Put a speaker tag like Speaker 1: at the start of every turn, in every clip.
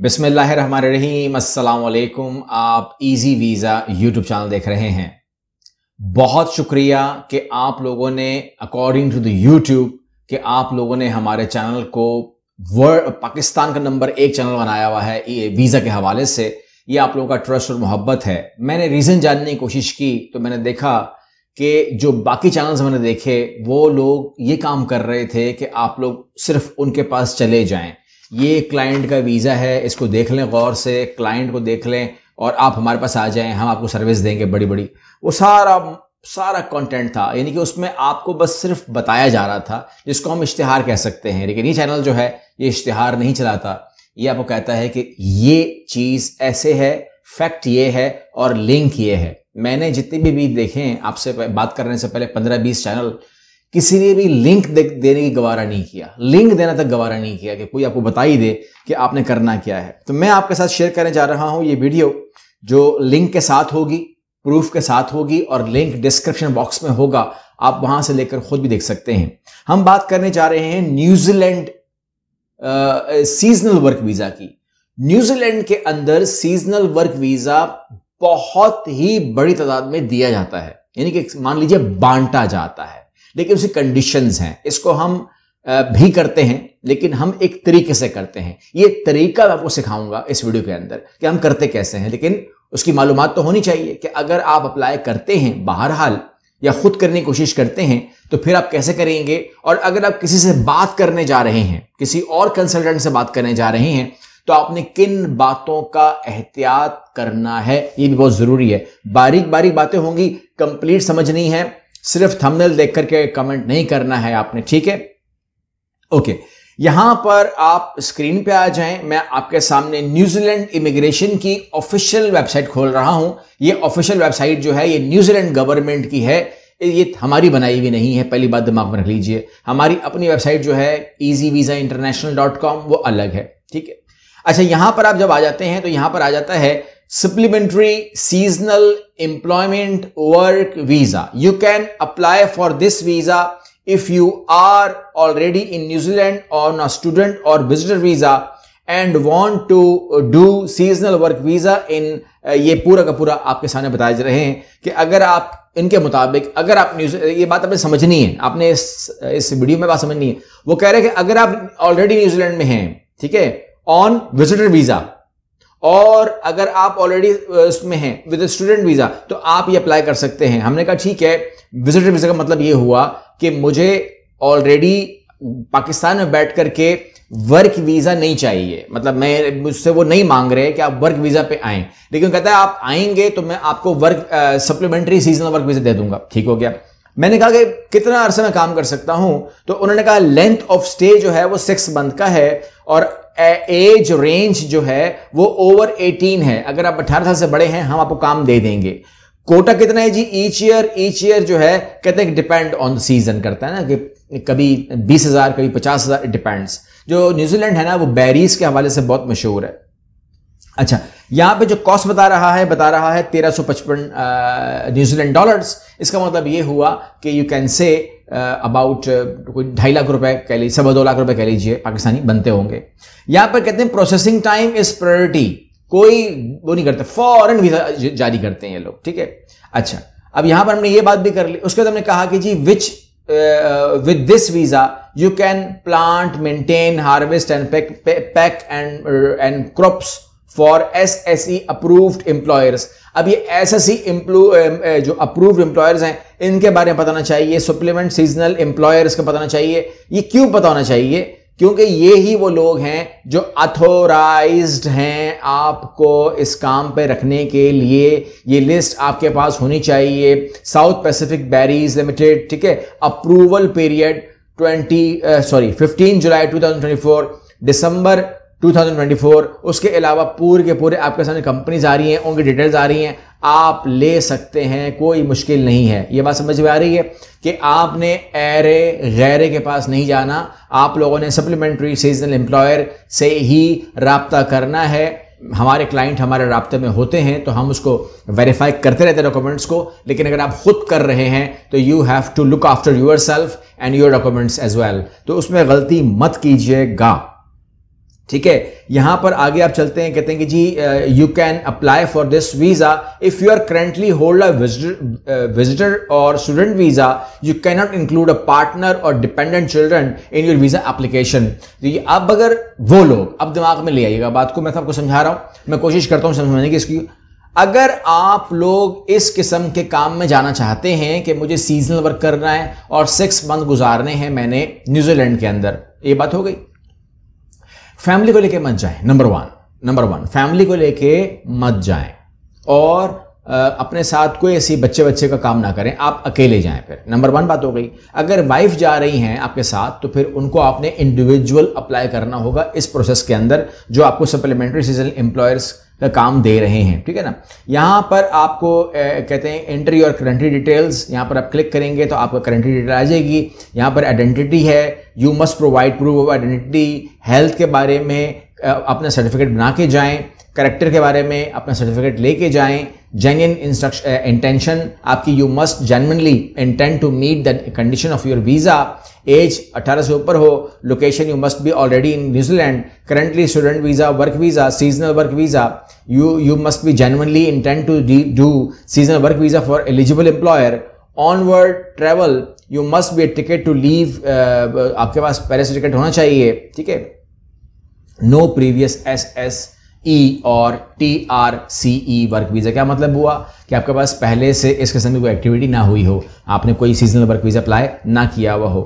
Speaker 1: बिसमीम अल्लाम आप इजी वीज़ा यूट्यूब चैनल देख रहे हैं बहुत शुक्रिया कि आप लोगों ने अकॉर्डिंग टू द यूट्यूब कि आप लोगों ने हमारे चैनल को वर्ल्ड पाकिस्तान का नंबर एक चैनल बनाया हुआ है ये वीज़ा के हवाले से ये आप लोगों का ट्रस्ट और मोहब्बत है मैंने रीज़न जानने की कोशिश की तो मैंने देखा कि जो बाकी चैनल्स मैंने देखे वो लोग ये काम कर रहे थे कि आप लोग सिर्फ उनके पास चले जाएं ये क्लाइंट का वीज़ा है इसको देख लें गौर से क्लाइंट को देख लें और आप हमारे पास आ जाएं हम आपको सर्विस देंगे बड़ी बड़ी वो सारा सारा कंटेंट था यानी कि उसमें आपको बस सिर्फ बताया जा रहा था जिसको हम इश्तिहार कह सकते हैं लेकिन ये चैनल जो है ये इश्तिहार नहीं चलाता ये आपको कहता है कि ये चीज़ ऐसे है फैक्ट ये है और लिंक ये है मैंने जितने भी भी देखे आपसे बात करने से पहले पंद्रह बीस चैनल किसी ने भी लिंक दे, देने की गवारा नहीं किया लिंक देना तक गवारा नहीं किया कि कोई आपको बता ही दे कि आपने करना क्या है तो मैं आपके साथ शेयर करने जा रहा हूं ये वीडियो जो लिंक के साथ होगी प्रूफ के साथ होगी और लिंक डिस्क्रिप्शन बॉक्स में होगा आप वहां से लेकर खुद भी देख सकते हैं हम बात करने जा रहे हैं न्यूजीलैंड सीजनल वर्क वीजा की न्यूजीलैंड के अंदर सीजनल वर्क वीजा बहुत ही बड़ी तादाद में दिया जाता है यानी कि मान लीजिए बांटा जाता है लेकिन उसकी कंडीशंस हैं इसको हम भी करते हैं लेकिन हम एक तरीके से करते हैं ये तरीका मैं आपको सिखाऊंगा इस वीडियो के अंदर कि हम करते कैसे हैं लेकिन उसकी मालूम तो होनी चाहिए कि अगर आप अप्लाई करते हैं बहरहाल या खुद करने की कोशिश करते हैं तो फिर आप कैसे करेंगे और अगर आप किसी से बात करने जा रहे हैं किसी और कंसल्टेंट से बात करने जा रहे हैं तो आपने किन बातों का एहतियात करना है ये भी बहुत जरूरी है बारीक बारीक बातें होंगी कंप्लीट समझ नहीं है सिर्फ थंबनेल देख करके कमेंट नहीं करना है आपने ठीक है ओके यहां पर आप स्क्रीन पे आ जाएं मैं आपके सामने न्यूजीलैंड इमिग्रेशन की ऑफिशियल वेबसाइट खोल रहा हूं ये ऑफिशियल वेबसाइट जो है ये न्यूजीलैंड गवर्नमेंट की है ये हमारी बनाई हुई नहीं है पहली बात दिमाग में रख लीजिए हमारी अपनी वेबसाइट जो है easy visa international dot com वो अलग है ठीक है अच्छा यहां पर आप जब आ जाते हैं तो यहां पर आ जाता है supplementary seasonal employment work visa you can apply for this visa if you are already in New Zealand on on student और visitor visa and want to do seasonal work visa in ये पूरा का पूरा आपके सामने बताए जा रहे हैं कि अगर आप इनके मुताबिक अगर आप न्यूज ये बात आपने समझनी है आपने इस इस वीडियो में बात समझनी है वो कह रहे हैं कि अगर आप ऑलरेडी न्यूजीलैंड में हैं ठीक है ऑन विजिटर वीज़ा और अगर आप ऑलरेडी uh, उसमें हैं विद स्टूडेंट वीज़ा तो आप ये अप्लाई कर सकते हैं हमने कहा ठीक है विजिटर वीज़ा का मतलब ये हुआ कि मुझे ऑलरेडी पाकिस्तान में बैठ करके वर्क वीज़ा नहीं चाहिए मतलब मैं मुझसे वो नहीं मांग रहे कि आप वर्क वीज़ा पे आए लेकिन कहता है आप आएंगे तो मैं आपको work supplementary seasonal work visa दे दूंगा ठीक हो गया मैंने कहा कि कितना अरसा में काम कर सकता हूं तो उन्होंने कहा लेंथ ऑफ स्टे जो है वो सिक्स मंथ का है और एज रेंज जो है वो ओवर 18 है अगर आप 18 साल से बड़े हैं हम आपको काम दे देंगे कोटा कितना है जी ईच ईयर ईच ईयर जो है कहते हैं डिपेंड ऑन सीजन करता है ना कि कभी बीस हजार कभी पचास हजार डिपेंड्स जो न्यूजीलैंड है ना वो बैरीज के हवाले से बहुत मशहूर है अच्छा यहां पे जो कॉस्ट बता रहा है बता रहा है तेरह सौ पचपन न्यूजीलैंड डॉलर्स इसका मतलब ये हुआ कि यू कैन से अबाउट कोई ढाई लाख रुपए कह लीजिए सवा दो लाख रुपए कह लीजिए पाकिस्तानी बनते होंगे यहां पर कहते हैं प्रोसेसिंग टाइम इज प्रायोरिटी कोई वो नहीं करते फॉरन वीजा जारी करते हैं ये लोग ठीक है अच्छा अब यहां पर हमने ये बात भी कर ली उसके बाद हमने कहा कि जी which with this visa you can plant maintain harvest and pack and and crops for S S E approved employers अब ये एस एस eh, जो अप्रूव्ड एम्प्लॉयर्स हैं इनके बारे में पता होना चाहिए सप्लीमेंट सीजनल एम्प्लॉयर्स का पता होना चाहिए ये क्यों पता होना चाहिए क्योंकि ये ही वो लोग हैं जो अथोराइज हैं आपको इस काम पे रखने के लिए ये लिस्ट आपके पास होनी चाहिए साउथ पैसिफिक बैरीज लिमिटेड ठीक है approval period twenty sorry two thousand July four December 2024 उसके अलावा पूरे के पूरे आपके सामने कंपनीज आ रही हैं उनकी डिटेल्स आ रही हैं आप ले सकते हैं कोई मुश्किल नहीं है ये बात समझ में आ रही है कि आपने एरे गैरे के पास नहीं जाना आप लोगों ने सप्लीमेंट्री सीजनल एम्प्लॉयर से ही रबता करना है हमारे क्लाइंट हमारे रबते में होते हैं तो हम उसको वेरीफाई करते रहते हैं डॉक्यूमेंट्स को लेकिन अगर आप खुद कर रहे हैं तो you have to look after yourself and your documents as well तो उसमें गलती मत कीजिएगा ठीक है यहां पर आगे आप चलते हैं कहते हैं कि जी you can apply for this visa if you are currently hold a visitor और student visa you can not include a partner और dependent children in your visa application तो ये अब अगर वो लोग अब दिमाग में ले आइएगा बात को मैं सबको समझा रहा हूं मैं कोशिश करता हूं समझाने की इसकी अगर आप लोग इस किस्म के काम में जाना चाहते हैं कि मुझे सीजनल वर्क करना है और सिक्स मंथ गुजारने हैं मैंने न्यूजीलैंड के अंदर ये बात हो गई फैमिली को लेके मत जाए number one number one family को लेके मत जाए और अपने साथ कोई ऐसी बच्चे बच्चे का काम ना करें आप अकेले जाएं फिर नंबर वन बात हो गई अगर वाइफ जा रही हैं आपके साथ तो फिर उनको आपने इंडिविजुअल अप्लाई करना होगा इस प्रोसेस के अंदर जो आपको सप्लीमेंट्री सीजन एम्प्लॉयर्स का काम दे रहे हैं ठीक है ना यहाँ पर आपको ए, कहते हैं एंट्री और करंटी डिटेल्स यहाँ पर आप क्लिक करेंगे तो आपका करंटी डिटेल आ जाएगी यहाँ पर आइडेंटिटी है you must provide proof of identity health के बारे में अपना सर्टिफिकेट बना के जाएं करेक्टर के बारे में अपना सर्टिफिकेट लेके जाएं जेन्यन इंस्ट्रक्शन इंटेंशन आपकी you must genuinely intend to meet the condition of your visa age 18 से ऊपर हो location you must be already in New Zealand currently student visa work visa seasonal work visa you you must be genuinely intend to do seasonal work visa for eligible employer onward travel you must be a ticket to leave आपके पास पहले से ticket होना चाहिए ठीक है no previous S S E e और T R C E work visa क्या मतलब हुआ कि आपके पास पहले से इस किस्म की कोई एक्टिविटी ना हुई हो आपने कोई सीजनल वर्क वीज़ा अप्लाई ना किया हुआ हो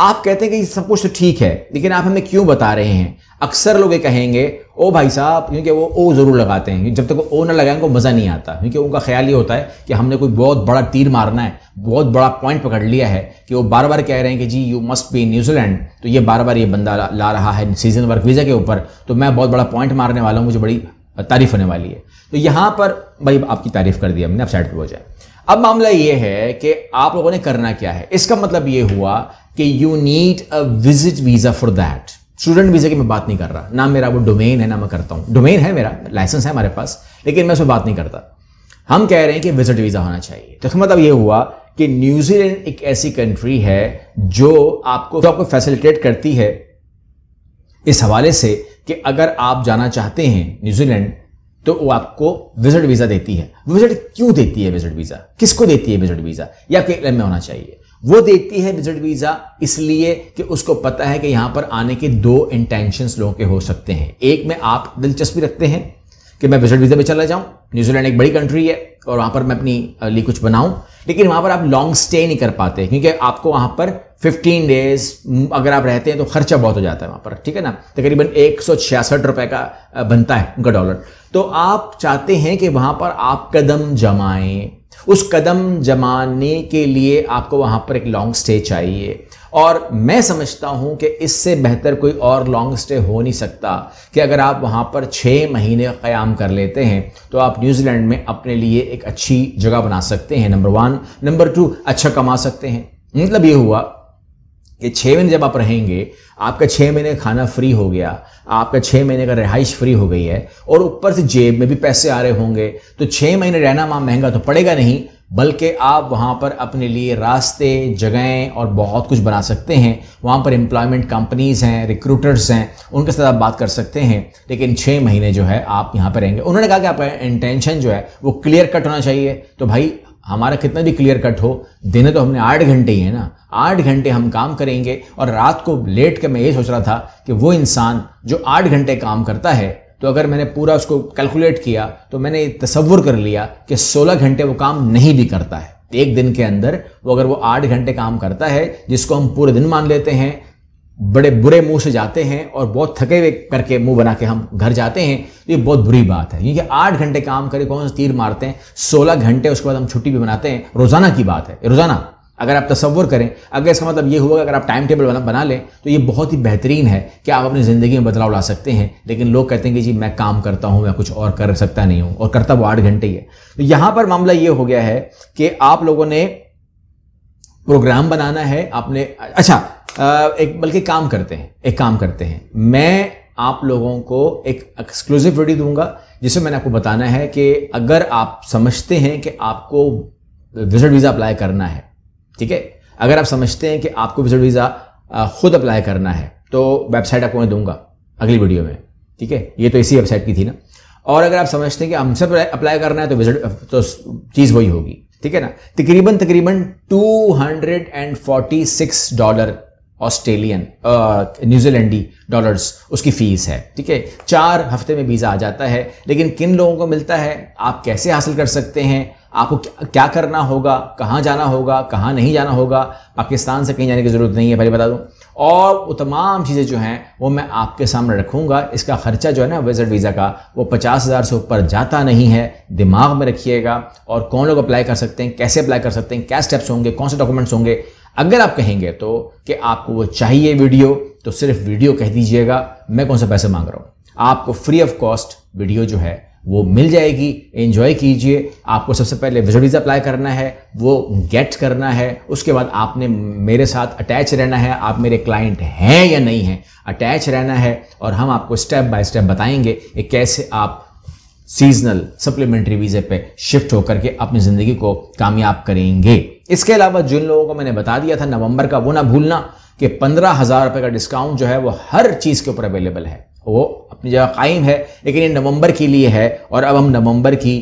Speaker 1: आप कहते हैं कि सब कुछ तो ठीक है लेकिन आप हमें क्यों बता रहे हैं अक्सर लोग ये कहेंगे ओ भाई साहब क्योंकि वो ओ ज़रूर लगाते हैं जब तक वो ओ ना लगाएंगे उनको मज़ा नहीं आता क्योंकि उनका ख्याल ये होता है कि हमने कोई बहुत बड़ा तीर मारना है बहुत बड़ा पॉइंट पकड़ लिया है कि वो बार बार कह रहे हैं कि जी यू मस्ट बी न्यूजीलैंड तो ये बार बार ये बंदा ला, रहा है सीजन वर्क वीज़ा के ऊपर तो मैं बहुत बड़ा पॉइंट मारने वाला हूँ मुझे बड़ी तारीफ होने वाली है तो यहां पर भाई आपकी तारीफ कर दी हमने अपसाइड पर हो जाए अब मामला ये है कि आप लोगों ने करना क्या है इसका मतलब ये हुआ कि you need a visit visa for that student visa की मैं बात नहीं कर रहा ना मेरा वो डोमेन है ना मैं करता हूँ डोमेन है मेरा लाइसेंस है हमारे पास लेकिन मैं उसमें बात नहीं करता हम कह रहे हैं कि विजिट वीज़ा होना चाहिए तो मतलब ये हुआ कि न्यूजीलैंड एक ऐसी कंट्री है जो आपको तो आपको फैसिलिटेट करती है इस हवाले से कि अगर आप जाना चाहते हैं न्यूजीलैंड तो वो आपको विजिट वीज़ा देती है विजिट क्यों देती है विजिट वीज़ा किसको देती है विजिट वीज़ा या के में होना चाहिए वो देती है विजिट वीज़ा इसलिए कि उसको पता है कि यहां पर आने के दो इंटेंशन लोगों के हो सकते हैं एक में आप दिलचस्पी रखते हैं कि मैं विजिट वीज़ा पे चला जाऊँ न्यूजीलैंड एक बड़ी कंट्री है और वहाँ पर मैं अपनी लिए कुछ बनाऊँ लेकिन वहाँ पर आप लॉन्ग स्टे नहीं कर पाते क्योंकि आपको वहाँ पर 15 डेज अगर आप रहते हैं तो खर्चा बहुत हो जाता है वहाँ पर ठीक है ना तकरीबन एक रुपए का बनता है उनका डॉलर तो आप चाहते हैं कि वहाँ पर आप कदम जमाएं उस कदम जमाने के लिए आपको वहाँ पर एक लॉन्ग स्टे चाहिए और मैं समझता हूँ कि इससे बेहतर कोई और लॉन्ग स्टे हो नहीं सकता कि अगर आप वहाँ पर छः महीने क़्याम कर लेते हैं तो आप न्यूजीलैंड में अपने लिए एक अच्छी जगह बना सकते हैं नंबर वन नंबर टू अच्छा कमा सकते हैं मतलब ये हुआ कि छः महीने जब आप रहेंगे आपका छः महीने खाना फ्री हो गया आपका छः महीने का रिहाइश फ्री हो गई है और ऊपर से जेब में भी पैसे आ रहे होंगे तो छः महीने रहना वहाँ महंगा तो पड़ेगा नहीं बल्कि आप वहाँ पर अपने लिए रास्ते जगहें और बहुत कुछ बना सकते हैं वहाँ पर एम्प्लॉयमेंट कंपनीज़ हैं रिक्रूटर्स हैं उनके साथ आप बात कर सकते हैं लेकिन छः महीने जो है आप यहाँ पर रहेंगे उन्होंने कहा कि आपका इंटेंशन जो है वो क्लियर कट होना चाहिए तो भाई हमारा कितना भी क्लियर कट हो देने तो हमने आठ घंटे ही है ना आठ घंटे हम काम करेंगे और रात को लेट के मैं ये सोच रहा था कि वो इंसान जो आठ घंटे काम करता है तो अगर मैंने पूरा उसको कैलकुलेट किया तो मैंने तस्वुर कर लिया कि सोलह घंटे वो काम नहीं भी करता है एक दिन के अंदर वो अगर वो आठ घंटे काम करता है जिसको हम पूरे दिन मान लेते हैं बड़े बुरे मुंह से जाते हैं और बहुत थके हुए करके मुंह बना के हम घर जाते हैं तो ये बहुत बुरी बात है क्योंकि आठ घंटे काम करे कौन से तीर मारते हैं सोलह घंटे उसके बाद हम छुट्टी भी बनाते हैं रोजाना की बात है रोजाना अगर आप तस्वर करें अगर इसका मतलब ये हुआ अगर आप टाइम टेबल बना बना लें तो ये बहुत ही बेहतरीन है कि आप अपनी ज़िंदगी में बदलाव ला सकते हैं लेकिन लोग कहते हैं कि जी मैं काम करता हूँ मैं कुछ और कर सकता नहीं हूँ और करता वो आठ घंटे ही है तो यहाँ पर मामला ये हो गया है कि आप लोगों ने प्रोग्राम बनाना है आपने अच्छा एक बल्कि काम करते हैं एक काम करते हैं मैं आप लोगों को एक एक्सक्लूसिव वीडियो दूंगा जिसमें मैंने आपको बताना है कि अगर आप समझते हैं कि आपको विजिट वीज़ा अप्लाई करना है ठीक है अगर आप समझते हैं कि आपको विजिट वीज़ा खुद अप्लाई करना है तो वेबसाइट आपको मैं दूंगा अगली वीडियो में ठीक है ये तो इसी वेबसाइट की थी ना और अगर आप समझते हैं कि हमसे अप्लाई करना है तो विजिट तो चीज़ वही होगी ठीक है ना तकरीबन तकरीबन 246 डॉलर ऑस्ट्रेलियन न्यूजीलैंडी डॉलर्स उसकी फीस है ठीक है चार हफ्ते में वीज़ा आ जाता है लेकिन किन लोगों को मिलता है आप कैसे हासिल कर सकते हैं आपको क्या करना होगा कहाँ जाना होगा कहाँ नहीं जाना होगा पाकिस्तान से कहीं जाने की ज़रूरत नहीं है पहले बता दूँ और वो तमाम चीज़ें जो हैं वो मैं आपके सामने रखूँगा इसका ख़र्चा जो है ना विज़िट वीज़ा का वो पचास हज़ार से ऊपर जाता नहीं है दिमाग में रखिएगा और कौन लोग अप्लाई कर सकते हैं कैसे अप्लाई कर सकते हैं क्या स्टेप्स होंगे कौन से डॉक्यूमेंट्स होंगे अगर आप कहेंगे तो कि आपको वो चाहिए वीडियो तो सिर्फ वीडियो कह दीजिएगा मैं कौन से पैसे मांग रहा हूँ आपको फ्री ऑफ कॉस्ट वीडियो जो है वो मिल जाएगी एंजॉय कीजिए आपको सबसे पहले विजुअलीज अप्लाई करना है वो गेट करना है उसके बाद आपने मेरे साथ अटैच रहना है आप मेरे क्लाइंट हैं या नहीं हैं अटैच रहना है और हम आपको स्टेप बाय स्टेप बताएंगे कि कैसे आप सीजनल सप्लीमेंट्री वीज़े पे शिफ्ट होकर के अपनी ज़िंदगी को कामयाब करेंगे इसके अलावा जिन लोगों को मैंने बता दिया था नवंबर का वो ना भूलना कि पंद्रह हज़ार रुपये का डिस्काउंट जो है वो हर चीज़ के ऊपर अवेलेबल है वो अपनी जगह कायम है लेकिन ये नवंबर के लिए है और अब हम नवंबर की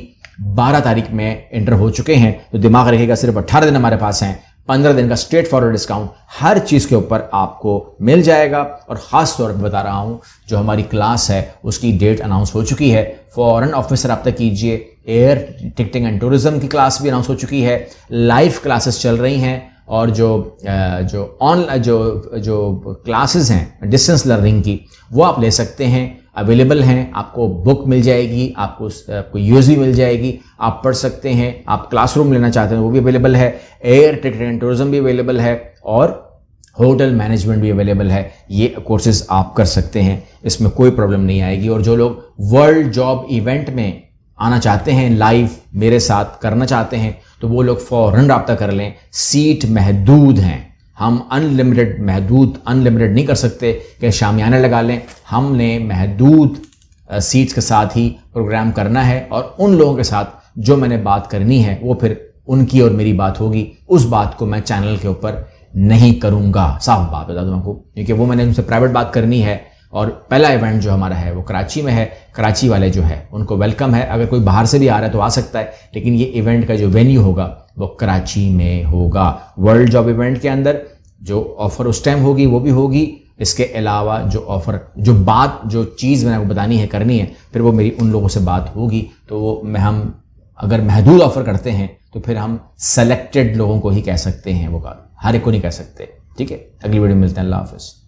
Speaker 1: बारह तारीख में एंटर हो चुके हैं तो दिमाग रखेगा सिर्फ अट्ठारह दिन हमारे पास हैं पंद्रह दिन का स्ट्रेट फॉरवर्ड डिस्काउंट हर चीज़ के ऊपर आपको मिल जाएगा और ख़ास तौर पर बता रहा हूँ जो हमारी क्लास है उसकी डेट अनाउंस हो चुकी है ऑफिसर ऑफिस रब्ता कीजिए एयर टिकटिंग एंड टूरिज़्म की क्लास भी अनाउंस हो चुकी है लाइव क्लासेस चल रही हैं और जो जो ऑन जो जो क्लासेस हैं डिस्टेंस लर्निंग की वो आप ले सकते हैं अवेलेबल हैं आपको बुक मिल जाएगी आपको आपको भी मिल जाएगी आप पढ़ सकते हैं आप क्लासरूम लेना चाहते हैं वो भी अवेलेबल है एयर टिकट एंड टूरिज्म भी अवेलेबल है और होटल मैनेजमेंट भी अवेलेबल है ये कोर्सेज आप कर सकते हैं इसमें कोई प्रॉब्लम नहीं आएगी और जो लोग वर्ल्ड जॉब इवेंट में आना चाहते हैं लाइव मेरे साथ करना चाहते हैं तो वो लोग फ़ौरन रबता कर लें सीट महदूद हैं हम अनलिमिटेड महदूद अनलिमिटेड नहीं कर सकते कि शामियाना लगा लें हमने महदूद सीट्स के साथ ही प्रोग्राम करना है और उन लोगों के साथ जो मैंने बात करनी है वो फिर उनकी और मेरी बात होगी उस बात को मैं चैनल के ऊपर नहीं करूँगा साफ बात बता दूँ आपको क्योंकि वो मैंने उनसे प्राइवेट बात करनी है और पहला इवेंट जो हमारा है वो कराची में है कराची वाले जो है उनको वेलकम है अगर कोई बाहर से भी आ रहा है तो आ सकता है लेकिन ये इवेंट का जो वेन्यू होगा वो कराची में होगा वर्ल्ड जॉब इवेंट के अंदर जो ऑफ़र उस टाइम होगी वो भी होगी इसके अलावा जो ऑफ़र जो बात जो चीज़ मैंने आपको बतानी है करनी है फिर वो मेरी उन लोगों से बात होगी तो वो मैं हम अगर महदूद ऑफ़र करते हैं तो फिर हम सेलेक्टेड लोगों को ही कह सकते हैं वो हर एक को नहीं कह सकते ठीक है अगली वीडियो मिलते हैं अल्लाह हाफिज़